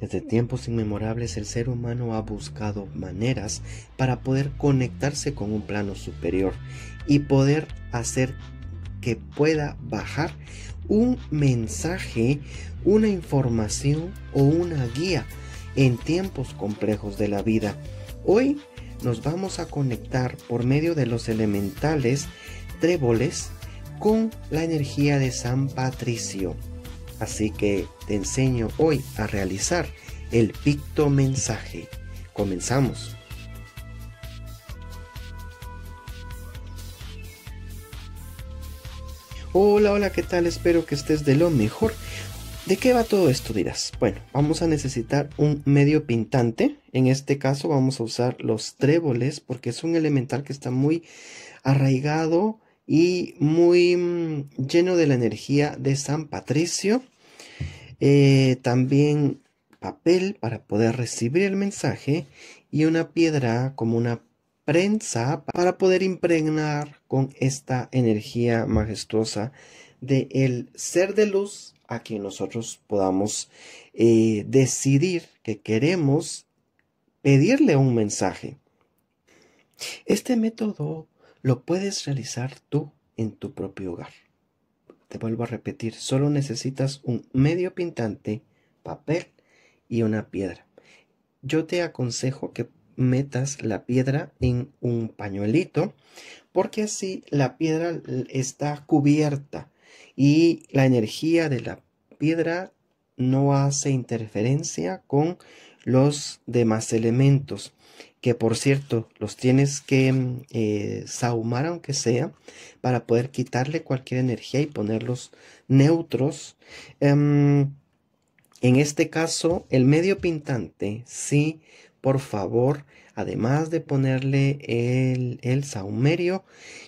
Desde tiempos inmemorables el ser humano ha buscado maneras para poder conectarse con un plano superior y poder hacer que pueda bajar un mensaje, una información o una guía en tiempos complejos de la vida. Hoy nos vamos a conectar por medio de los elementales tréboles con la energía de San Patricio Así que te enseño hoy a realizar el picto mensaje. Comenzamos. Hola, hola, ¿qué tal? Espero que estés de lo mejor. ¿De qué va todo esto? Dirás. Bueno, vamos a necesitar un medio pintante. En este caso vamos a usar los tréboles porque es un elemental que está muy arraigado y muy mm, lleno de la energía de San Patricio. Eh, también papel para poder recibir el mensaje y una piedra como una prensa para poder impregnar con esta energía majestuosa del ser de luz a quien nosotros podamos eh, decidir que queremos pedirle un mensaje. Este método lo puedes realizar tú en tu propio hogar. Te vuelvo a repetir, solo necesitas un medio pintante, papel y una piedra. Yo te aconsejo que metas la piedra en un pañuelito porque así la piedra está cubierta y la energía de la piedra no hace interferencia con los demás elementos que por cierto los tienes que mm, eh, sahumar aunque sea para poder quitarle cualquier energía y ponerlos neutros em, en este caso el medio pintante sí por favor además de ponerle el, el saumerio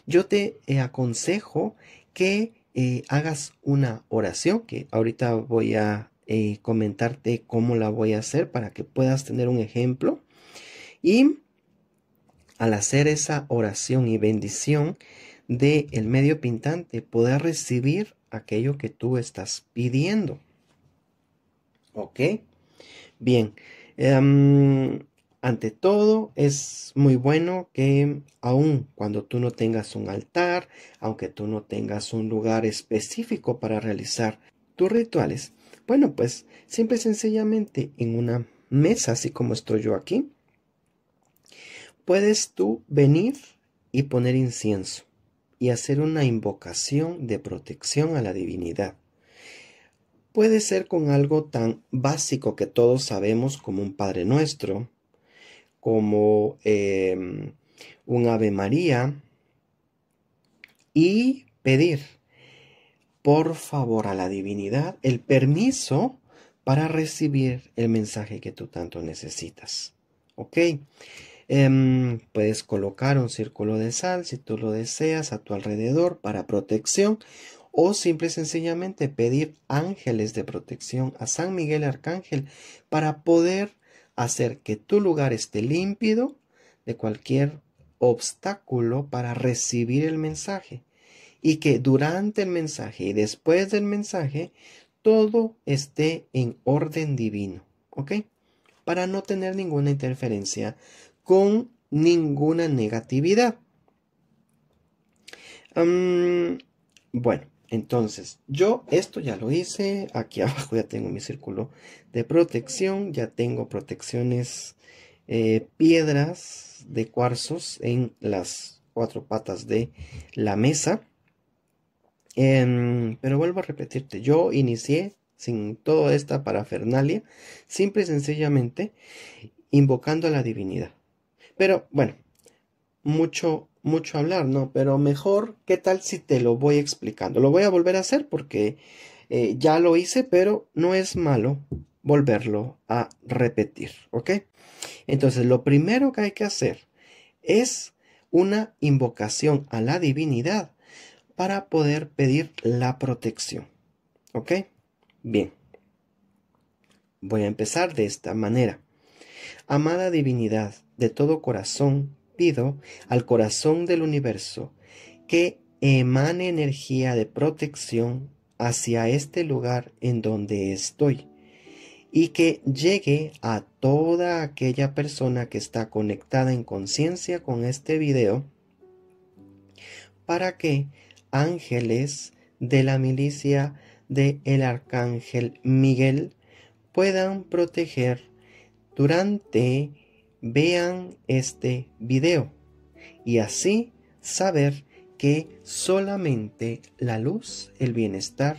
yo te eh, aconsejo que eh, hagas una oración que ahorita voy a eh, comentarte cómo la voy a hacer para que puedas tener un ejemplo. Y al hacer esa oración y bendición del el medio pintante, poder recibir aquello que tú estás pidiendo. ¿Ok? Bien. Em, ante todo, es muy bueno que aun cuando tú no tengas un altar, aunque tú no tengas un lugar específico para realizar tus rituales, bueno, pues simple y sencillamente en una mesa, así como estoy yo aquí, puedes tú venir y poner incienso y hacer una invocación de protección a la divinidad. Puede ser con algo tan básico que todos sabemos como un Padre Nuestro, como em, un Ave María, y pedir por favor a la divinidad el permiso para recibir el mensaje que tú tanto necesitas. ¿Ok? Em, puedes colocar un círculo de sal si tú lo deseas a tu alrededor para protección o simple y sencillamente pedir ángeles de protección a San Miguel Arcángel para poder hacer que tu lugar esté límpido de cualquier obstáculo para recibir el mensaje y que durante el mensaje y después del mensaje todo esté en orden divino, ¿ok? Para no tener ninguna interferencia con ninguna negatividad. bueno, entonces, yo esto ya lo hice. Aquí abajo ya tengo mi círculo de protección. Ya tengo protecciones eh, piedras de cuarzos en las cuatro patas de la mesa. Em, pero vuelvo a repetirte, yo inicié sin toda esta parafernalia, simple y sencillamente invocando a la divinidad. Pero bueno, mucho, mucho hablar, ¿no? Pero mejor, ¿qué tal si te lo voy explicando? Lo voy a volver a hacer porque eh, ya lo hice, pero no es malo volverlo a repetir, ¿ok? Entonces, lo primero que hay que hacer es una invocación a la divinidad para poder pedir la protección. ¿Ok? Bien. Voy a empezar de esta manera. Amada divinidad, de todo corazón pido al corazón del universo que emane energía de protección hacia este lugar en donde estoy y que llegue a toda aquella persona que está conectada en conciencia con este video para que ángeles de la milicia de el arcángel Miguel puedan proteger durante vean este video y así saber que solamente la luz, el bienestar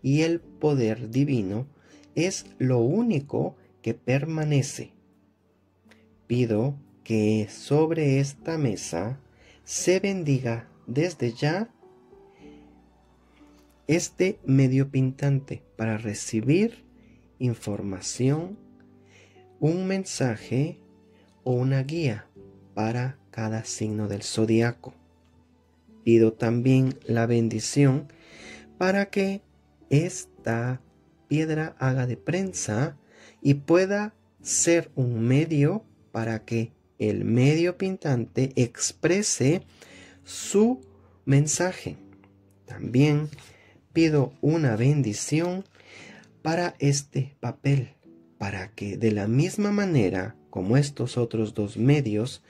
y el poder divino es lo único que permanece. Pido que sobre esta mesa se bendiga desde ya este medio pintante para recibir información, un mensaje o una guía para cada signo del zodiaco. Pido también la bendición para que esta piedra haga de prensa y pueda ser un medio para que el medio pintante exprese su mensaje. También pido una bendición para este papel, para que de la misma manera como estos otros dos medios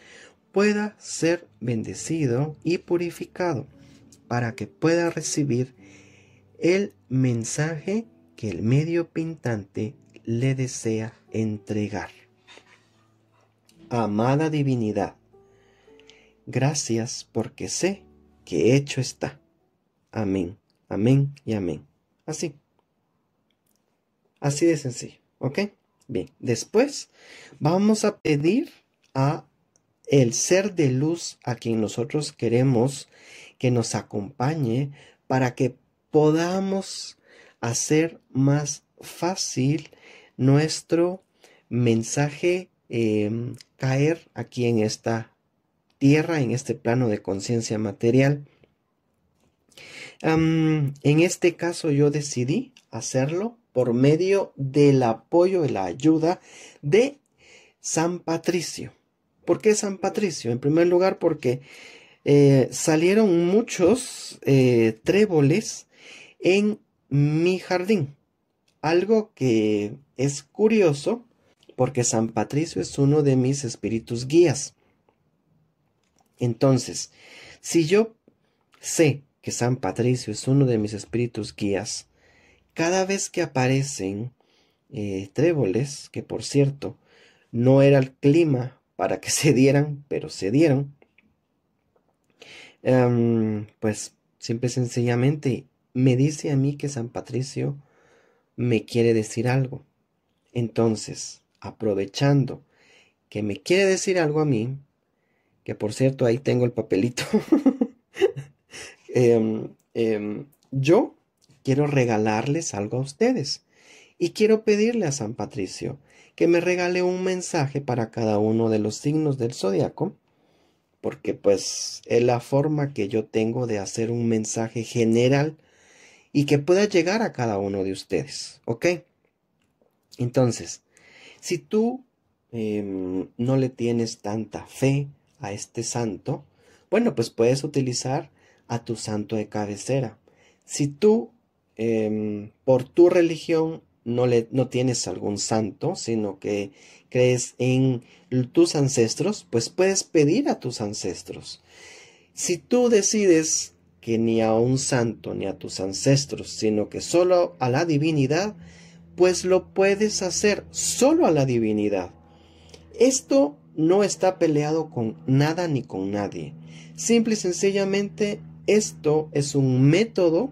pueda ser bendecido y purificado, para que pueda recibir el mensaje que el medio pintante le desea entregar. Amada divinidad, gracias porque sé que hecho está. Amén. Amén y amén. Así. Así de sencillo. ¿Ok? Bien. Después vamos a pedir a el ser de luz a quien nosotros queremos que nos acompañe para que podamos hacer más fácil nuestro mensaje em, caer aquí en esta tierra, en este plano de conciencia material en este caso yo decidí hacerlo por medio del apoyo y la ayuda de San Patricio. ¿Por qué San Patricio? En primer lugar porque eh, salieron muchos eh, tréboles en mi jardín. Algo que es curioso porque San Patricio es uno de mis espíritus guías. Entonces, si yo sé que San Patricio es uno de mis espíritus guías, cada vez que aparecen eh, tréboles, que por cierto no era el clima para que se dieran, pero se dieron, em, pues siempre sencillamente me dice a mí que San Patricio me quiere decir algo. Entonces, aprovechando que me quiere decir algo a mí, que por cierto ahí tengo el papelito Em, em, yo quiero regalarles algo a ustedes y quiero pedirle a San Patricio que me regale un mensaje para cada uno de los signos del zodiaco, porque pues es la forma que yo tengo de hacer un mensaje general y que pueda llegar a cada uno de ustedes, ¿ok? Entonces, si tú em, no le tienes tanta fe a este santo, bueno, pues puedes utilizar a tu santo de cabecera. Si tú, em, por tu religión, no, le, no tienes algún santo, sino que crees en tus ancestros, pues puedes pedir a tus ancestros. Si tú decides que ni a un santo ni a tus ancestros, sino que solo a la divinidad, pues lo puedes hacer solo a la divinidad. Esto no está peleado con nada ni con nadie. Simple y sencillamente esto es un método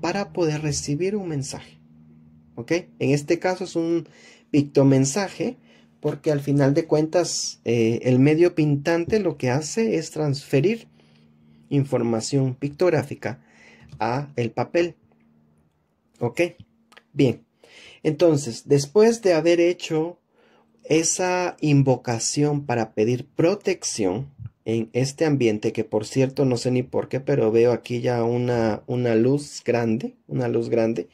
para poder recibir un mensaje. ¿Ok? En este caso es un pictomensaje porque al final de cuentas eh, el medio pintante lo que hace es transferir información pictográfica a el papel. ¿Ok? Bien. Entonces, después de haber hecho esa invocación para pedir protección, en este ambiente, que por cierto no sé ni por qué, pero veo aquí ya una, una luz grande, una luz grande,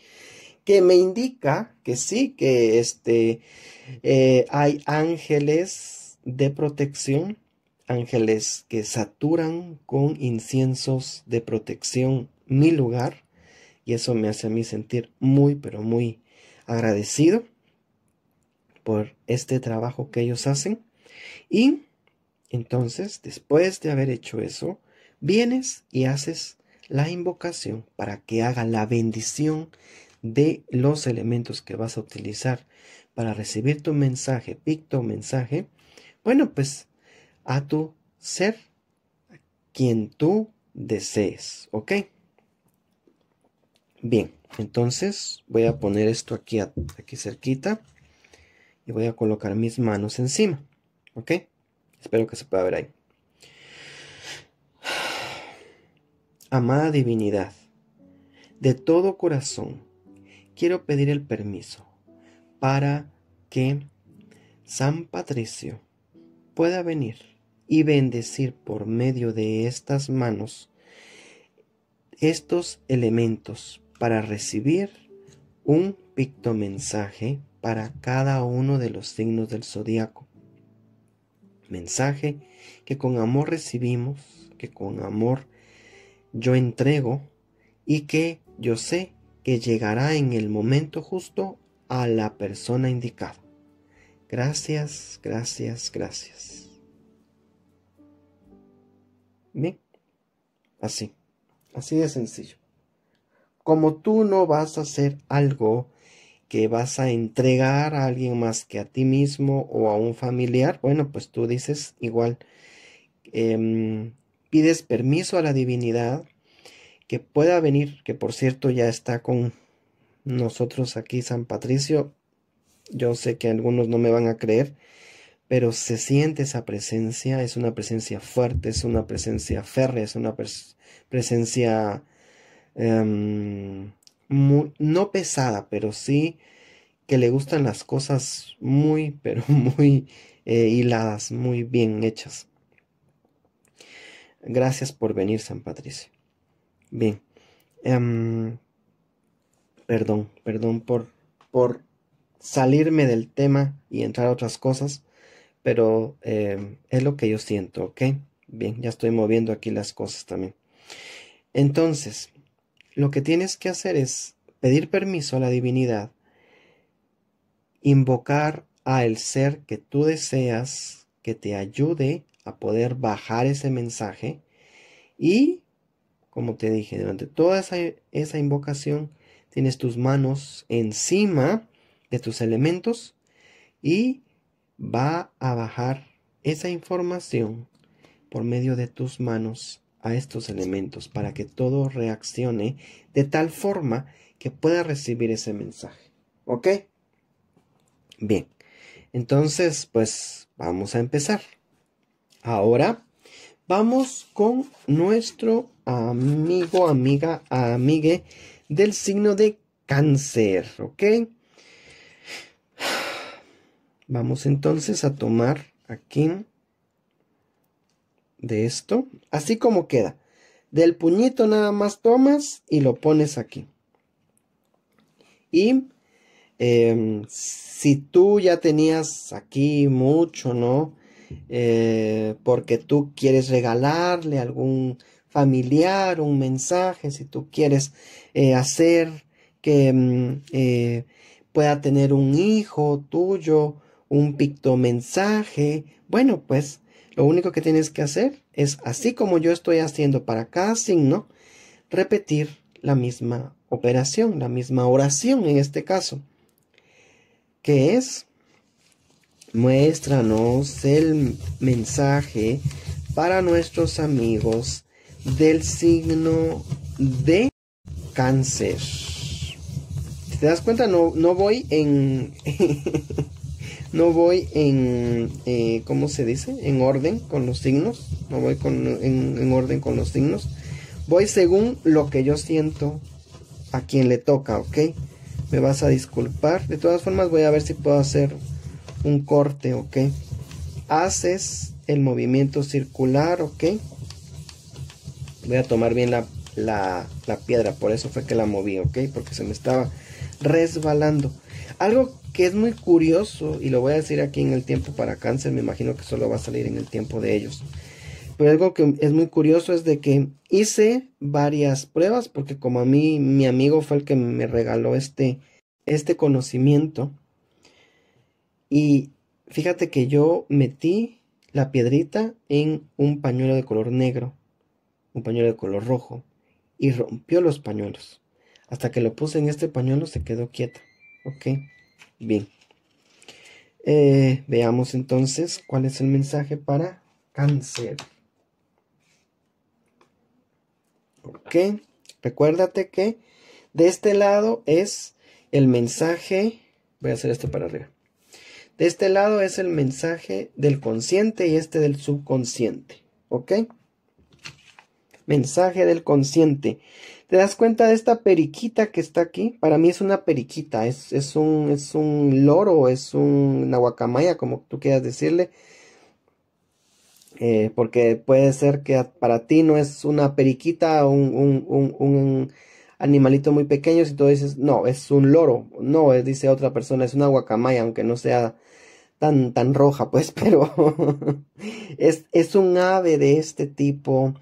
que me indica que sí, que este, eh, hay ángeles de protección, ángeles que saturan con inciensos de protección mi lugar, y eso me hace a mí sentir muy, pero muy agradecido por este trabajo que ellos hacen. Y entonces, después de haber hecho eso, vienes y haces la invocación para que haga la bendición de los elementos que vas a utilizar para recibir tu mensaje, picto mensaje, bueno, pues a tu ser, quien tú desees, ¿ok? Bien, entonces voy a poner esto aquí, aquí cerquita y voy a colocar mis manos encima, ¿ok? Espero que se pueda ver ahí. Amada divinidad, de todo corazón quiero pedir el permiso para que San Patricio pueda venir y bendecir por medio de estas manos estos elementos para recibir un pictomensaje para cada uno de los signos del zodiaco mensaje que con amor recibimos, que con amor yo entrego y que yo sé que llegará en el momento justo a la persona indicada. Gracias, gracias, gracias. Bien, así, así de sencillo. Como tú no vas a hacer algo que vas a entregar a alguien más que a ti mismo o a un familiar, bueno, pues tú dices igual, em, pides permiso a la divinidad que pueda venir, que por cierto ya está con nosotros aquí San Patricio, yo sé que algunos no me van a creer, pero se siente esa presencia, es una presencia fuerte, es una presencia férrea, es una presencia... Em, no pesada, pero sí que le gustan las cosas muy, pero muy eh, hiladas, muy bien hechas. Gracias por venir, San Patricio. Bien. Em, perdón, perdón por, por salirme del tema y entrar a otras cosas, pero em, es lo que yo siento, ¿ok? Bien, ya estoy moviendo aquí las cosas también. Entonces, lo que tienes que hacer es pedir permiso a la divinidad, invocar al ser que tú deseas que te ayude a poder bajar ese mensaje y, como te dije, durante toda esa, esa invocación tienes tus manos encima de tus elementos y va a bajar esa información por medio de tus manos a estos elementos para que todo reaccione de tal forma que pueda recibir ese mensaje. ¿Ok? Bien, entonces pues vamos a empezar. Ahora vamos con nuestro amigo, amiga, amigue del signo de cáncer, ¿ok? Vamos entonces a tomar aquí de esto, así como queda. Del puñito nada más tomas y lo pones aquí. Y em, si tú ya tenías aquí mucho, ¿no? Eh, porque tú quieres regalarle algún familiar un mensaje, si tú quieres eh, hacer que em, eh, pueda tener un hijo tuyo, un pictomensaje, bueno, pues lo único que tienes que hacer es, así como yo estoy haciendo para cada signo, repetir la misma operación, la misma oración en este caso, que es, muéstranos el mensaje para nuestros amigos del signo de cáncer. Si te das cuenta, no, no voy en... no voy en, eh, ¿cómo se dice? En orden con los signos, no voy en, orden con los signos, voy según lo que yo siento a quien le toca, ¿ok? Me vas a disculpar, de todas formas voy a ver si puedo hacer un corte, ¿ok? Haces el movimiento circular, ¿ok? Voy a tomar bien la, la piedra, por eso fue que la moví, ¿ok? Porque se me estaba resbalando. Algo que es muy curioso, y lo voy a decir aquí en el tiempo para cáncer, me imagino que solo va a salir en el tiempo de ellos. Pero algo que es muy curioso es de que hice varias pruebas, porque como a mí, mi amigo fue el que me regaló este, este conocimiento. Y fíjate que yo metí la piedrita en un pañuelo de color negro, un pañuelo de color rojo, y rompió los pañuelos. Hasta que lo puse en este pañuelo se quedó quieta. ¿ok? Bien. Eh, veamos entonces cuál es el mensaje para cáncer. Ok. Recuérdate que de este lado es el mensaje. Voy a hacer esto para arriba. De este lado es el mensaje del consciente y este del subconsciente. ¿Ok? Mensaje del consciente. ¿Te das cuenta de esta periquita que está aquí? Para mí es una periquita, es, un, es un loro, es un, una guacamaya, como tú quieras decirle. Eh, porque puede ser que para ti no es una periquita, un, animalito muy pequeño, si tú dices, no, es un loro, no, eh, dice otra persona, es una guacamaya, aunque no sea tan, tan roja, pues, pero es, un ave de este tipo.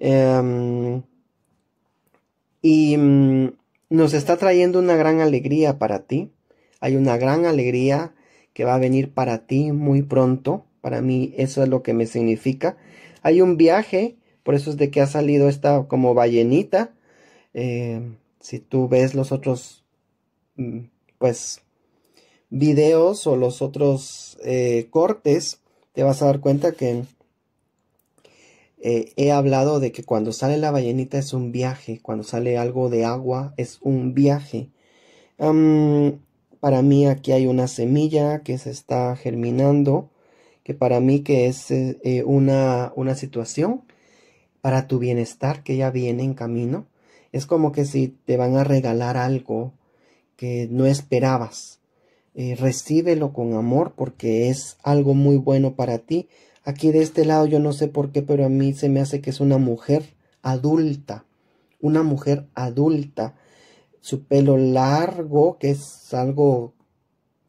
Em, y mm, nos está trayendo una gran alegría para ti. Hay una gran alegría que va a venir para ti muy pronto. Para mí eso es lo que me significa. Hay un viaje, por eso es de que ha salido esta como ballenita. Eh, si tú ves los otros, mm, pues, videos o los otros eh, cortes, te vas a dar cuenta que eh, he hablado de que cuando sale la ballenita es un viaje, cuando sale algo de agua es un viaje. para mí aquí hay una semilla que se está germinando, que para mí que es eh, eh, una, una situación para tu bienestar que ya viene en camino. Es como que si te van a regalar algo que no esperabas. Eh, recíbelo con amor porque es algo muy bueno para ti Aquí de este lado yo no sé por qué, pero a mí se me hace que es una mujer adulta. Una mujer adulta. Su pelo largo, que es algo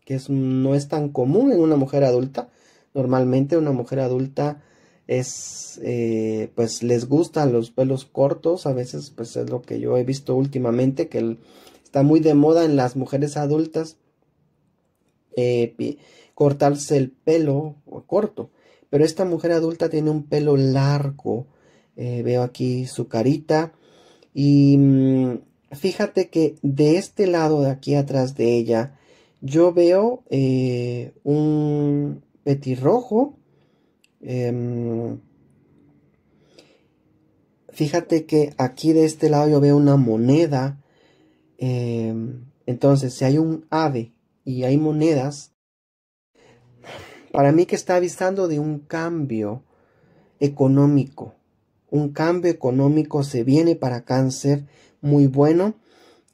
que es, no es tan común en una mujer adulta. Normalmente una mujer adulta es, eh, pues les gustan los pelos cortos. A veces, pues es lo que yo he visto últimamente, que está muy de moda en las mujeres adultas eh, cortarse el pelo corto. Pero esta mujer adulta tiene un pelo largo. Eh, veo aquí su carita. Y mm, fíjate que de este lado de aquí atrás de ella, yo veo eh, un petirrojo. Em, fíjate que aquí de este lado yo veo una moneda. Em, entonces, si hay un ave y hay monedas, para mí que está avisando de un cambio económico. Un cambio económico se viene para cáncer muy bueno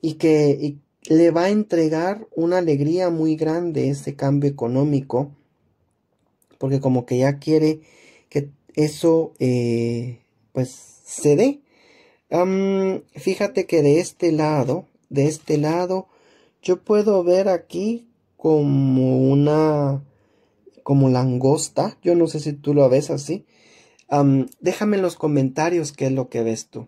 y que le va a entregar una alegría muy grande ese cambio económico. Porque como que ya quiere que eso eh, pues se dé. fíjate que de este lado, de este lado, yo puedo ver aquí como una como langosta. Yo no sé si tú lo ves así. déjame en los comentarios qué es lo que ves tú.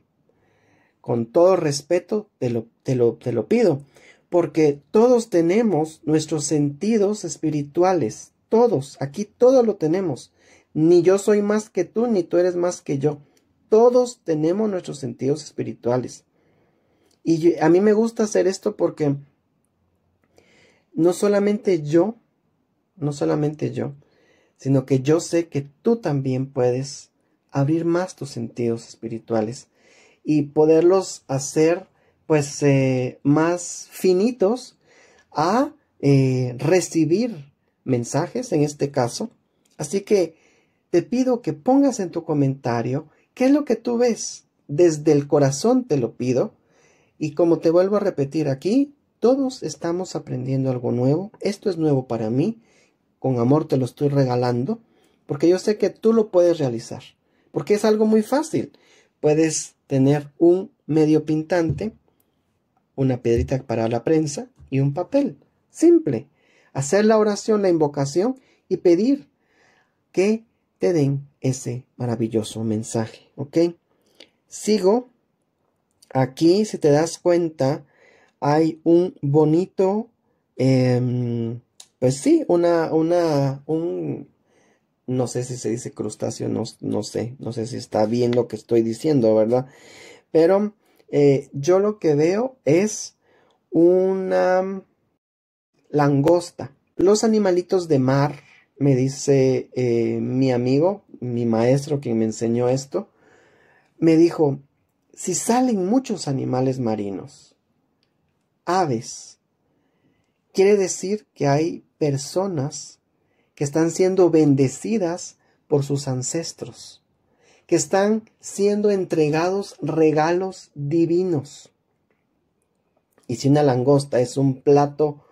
Con todo respeto te lo, te te lo pido, porque todos tenemos nuestros sentidos espirituales, todos, aquí todos lo tenemos. Ni yo soy más que tú, ni tú eres más que yo. Todos tenemos nuestros sentidos espirituales. Y a mí me gusta hacer esto porque no solamente yo no solamente yo, sino que yo sé que tú también puedes abrir más tus sentidos espirituales y poderlos hacer pues eh, más finitos a eh, recibir mensajes en este caso. Así que te pido que pongas en tu comentario qué es lo que tú ves. Desde el corazón te lo pido. Y como te vuelvo a repetir aquí, todos estamos aprendiendo algo nuevo. Esto es nuevo para mí con amor te lo estoy regalando, porque yo sé que tú lo puedes realizar, porque es algo muy fácil. Puedes tener un medio pintante, una piedrita para la prensa y un papel. Simple. Hacer la oración, la invocación y pedir que te den ese maravilloso mensaje. ¿Ok? Sigo. Aquí, si te das cuenta, hay un bonito eh, pues sí, una, una, un, no sé si se dice crustáceo, no, sé, no sé si está bien lo que estoy diciendo, ¿verdad? Pero eh, yo lo que veo es una langosta. Los animalitos de mar, me dice eh, mi amigo, mi maestro quien me enseñó esto, me dijo, si salen muchos animales marinos, aves, quiere decir que hay personas que están siendo bendecidas por sus ancestros, que están siendo entregados regalos divinos. Y si una langosta es un plato,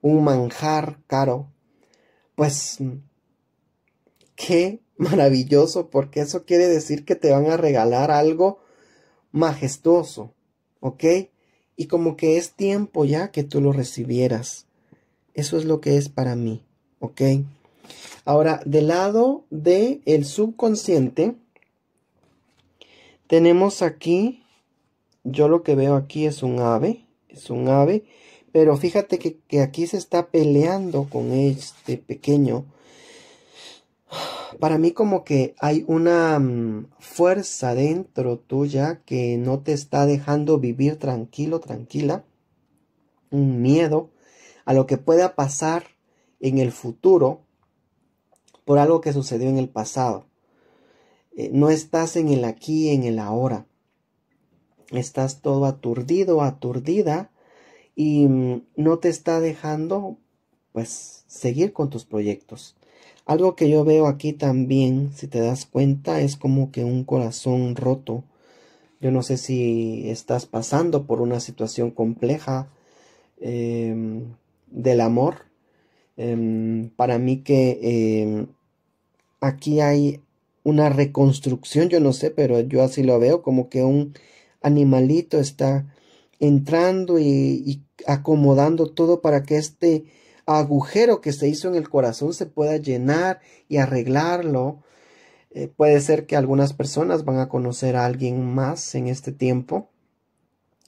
un manjar caro, pues qué maravilloso, porque eso quiere decir que te van a regalar algo majestuoso, ¿ok? Y como que es tiempo ya que tú lo recibieras. Eso es lo que es para mí, ¿ok? Ahora, del lado del el subconsciente, tenemos aquí, yo lo que veo aquí es un ave, es un ave, pero fíjate que, aquí se está peleando con este pequeño. Para mí como que hay una mm, fuerza dentro tuya que no te está dejando vivir tranquilo, tranquila. Un miedo a lo que pueda pasar en el futuro por algo que sucedió en el pasado. Eh, no estás en el aquí, en el ahora. Estás todo aturdido, aturdida y mm, no te está dejando pues seguir con tus proyectos. Algo que yo veo aquí también, si te das cuenta, es como que un corazón roto. Yo no sé si estás pasando por una situación compleja. Em, del amor. Em, para mí que em, aquí hay una reconstrucción, yo no sé, pero yo así lo veo, como que un animalito está entrando y, acomodando todo para que este agujero que se hizo en el corazón se pueda llenar y arreglarlo. Eh, puede ser que algunas personas van a conocer a alguien más en este tiempo,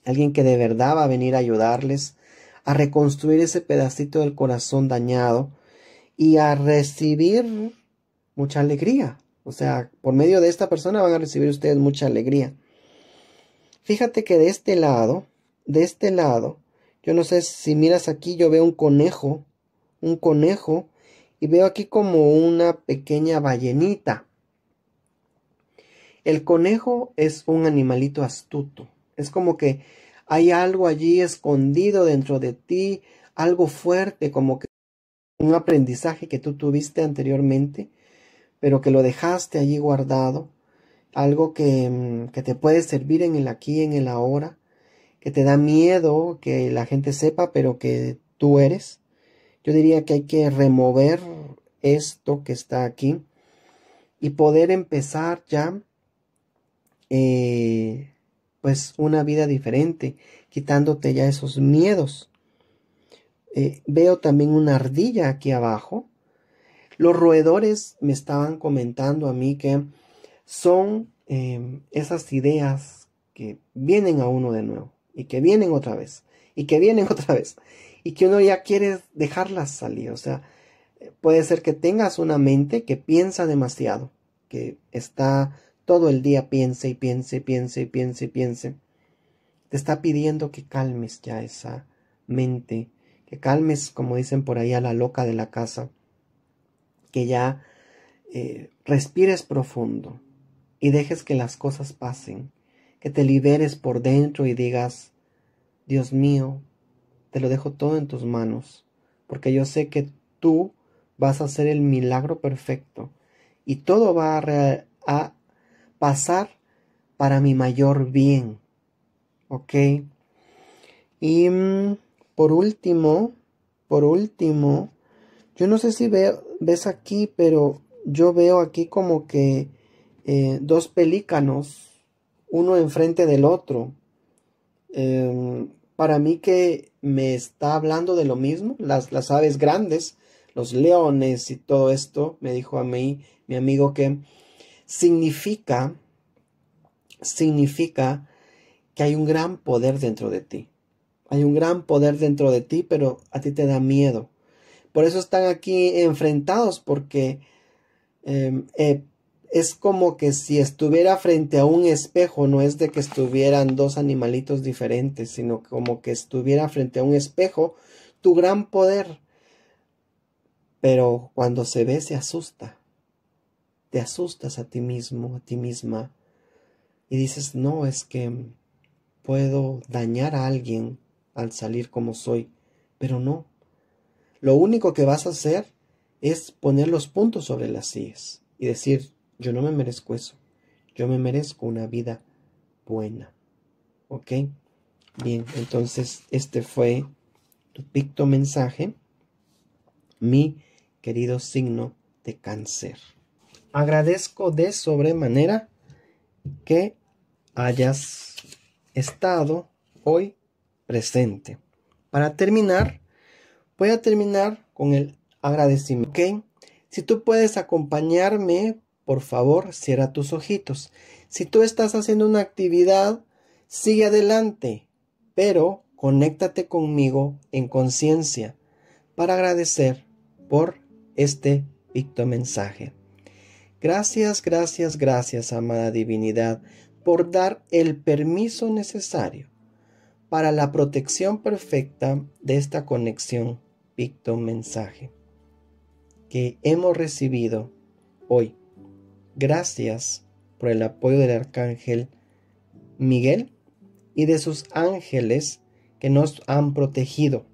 alguien que de verdad va a venir a ayudarles a reconstruir ese pedacito del corazón dañado y a recibir mucha alegría. O sea, por medio de esta persona van a recibir ustedes mucha alegría. Fíjate que de este lado, de este lado, yo no sé si miras aquí, yo veo un conejo, un conejo, y veo aquí como una pequeña ballenita. El conejo es un animalito astuto. Es como que hay algo allí escondido dentro de ti, algo fuerte como que un aprendizaje que tú tuviste anteriormente, pero que lo dejaste allí guardado, algo que, mm, que te puede servir en el aquí, en el ahora, que te da miedo que la gente sepa, pero que tú eres. Yo diría que hay que remover esto que está aquí y poder empezar ya eh, pues una vida diferente, quitándote ya esos miedos. Eh, veo también una ardilla aquí abajo. Los roedores me estaban comentando a mí que son em, esas ideas que vienen a uno de nuevo y que vienen otra vez y que vienen otra vez y que uno ya quiere dejarlas salir. O sea, puede ser que tengas una mente que piensa demasiado, que está todo el día piense y piense, y piense, y piense, piense. Te está pidiendo que calmes ya esa mente, que calmes, como dicen por ahí, a la loca de la casa, que ya eh, respires profundo y dejes que las cosas pasen, que te liberes por dentro y digas, Dios mío, te lo dejo todo en tus manos, porque yo sé que tú vas a hacer el milagro perfecto y todo va a, a pasar para mi mayor bien. ¿Ok? Y mm, por último, por último, yo no sé si ves aquí, pero yo veo aquí como que eh, dos pelícanos, uno enfrente del otro. Em, para mí que me está hablando de lo mismo, las, las aves grandes, los leones y todo esto, me dijo a mí mi amigo que significa, significa que hay un gran poder dentro de ti. Hay un gran poder dentro de ti, pero a ti te da miedo. Por eso están aquí enfrentados, porque em, eh, es como que si estuviera frente a un espejo, no es de que estuvieran dos animalitos diferentes, sino como que estuviera frente a un espejo tu gran poder. Pero cuando se ve se asusta te asustas a ti mismo, a ti misma, y dices, no, es que puedo dañar a alguien al salir como soy, pero no. Lo único que vas a hacer es poner los puntos sobre las sillas y decir, yo no me merezco eso, yo me merezco una vida buena. ¿Ok? Bien, entonces este fue tu picto mensaje, mi querido signo de cáncer agradezco de sobremanera que hayas estado hoy presente. Para terminar, voy a terminar con el agradecimiento. Si tú puedes acompañarme, por favor, cierra tus ojitos. Si tú estás haciendo una actividad, sigue adelante, pero conéctate conmigo en conciencia para agradecer por este picto mensaje. Gracias, gracias, gracias, amada divinidad, por dar el permiso necesario para la protección perfecta de esta conexión picto-mensaje que hemos recibido hoy. Gracias por el apoyo del arcángel Miguel y de sus ángeles que nos han protegido.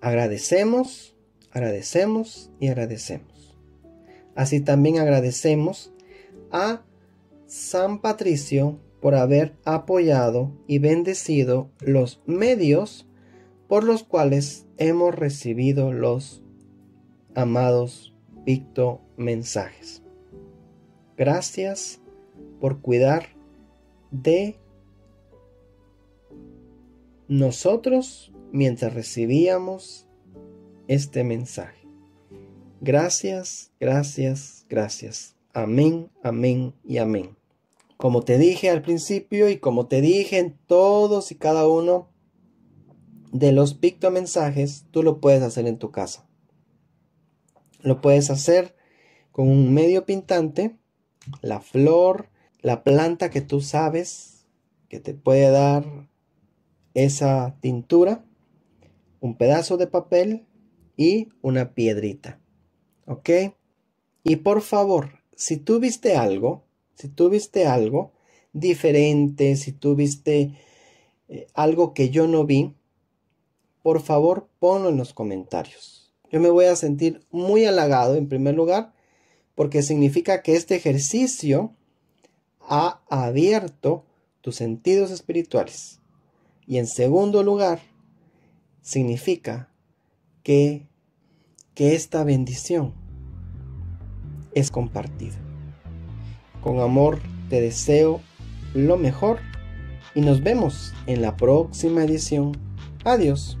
Agradecemos, agradecemos y agradecemos. Así también agradecemos a San Patricio por haber apoyado y bendecido los medios por los cuales hemos recibido los amados picto mensajes. Gracias por cuidar de nosotros mientras recibíamos este mensaje. Gracias, gracias, gracias. Amén, amén y amén. Como te dije al principio y como te dije en todos y cada uno de los pictomensajes, tú lo puedes hacer en tu casa. Lo puedes hacer con un medio pintante, la flor, la planta que tú sabes que te puede dar esa tintura, un pedazo de papel y una piedrita. ¿Ok? Y por favor, si tú viste algo, si tú viste algo diferente, si tú viste eh, algo que yo no vi, por favor ponlo en los comentarios. Yo me voy a sentir muy halagado en primer lugar porque significa que este ejercicio ha abierto tus sentidos espirituales. Y en segundo lugar, significa que que esta bendición es compartida. Con amor te deseo lo mejor y nos vemos en la próxima edición. Adiós.